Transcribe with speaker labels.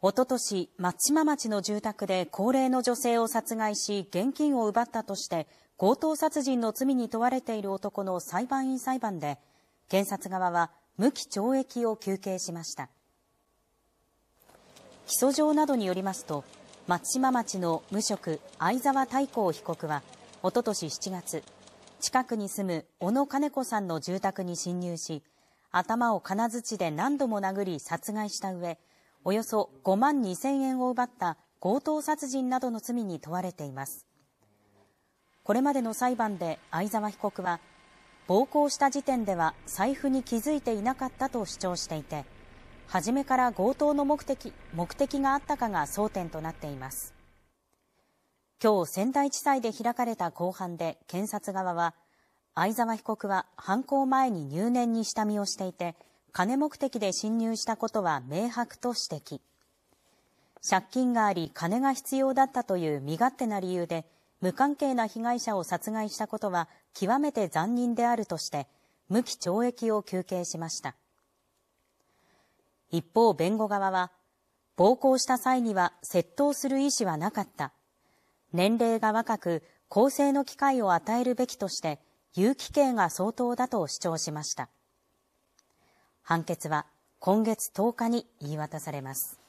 Speaker 1: おととし、松島町の住宅で高齢の女性を殺害し、現金を奪ったとして、強盗殺人の罪に問われている男の裁判員裁判で、検察側は無期懲役を求刑しました。起訴状などによりますと、松島町の無職、相沢太閤被告は、おととし7月、近くに住む小野金子さんの住宅に侵入し、頭を金槌で何度も殴り殺害した上、およそ5万2000円を奪った強盗殺人などの罪に問われています。これまでの裁判で相沢被告は、暴行した時点では財布に気づいていなかったと主張していて、初めから強盗の目的、目的があったかが争点となっています。今日、仙台地裁で開かれた公判で検察側は、相沢被告は犯行前に入念に下見をしていて、金目的で侵入したことは明白と指摘。借金があり金が必要だったという身勝手な理由で、無関係な被害者を殺害したことは極めて残忍であるとして、無期懲役を求刑しました。一方、弁護側は、暴行した際には窃盗する意思はなかった。年齢が若く、更生の機会を与えるべきとして、有期刑が相当だと主張しました。判決は今月10日に言い渡されます。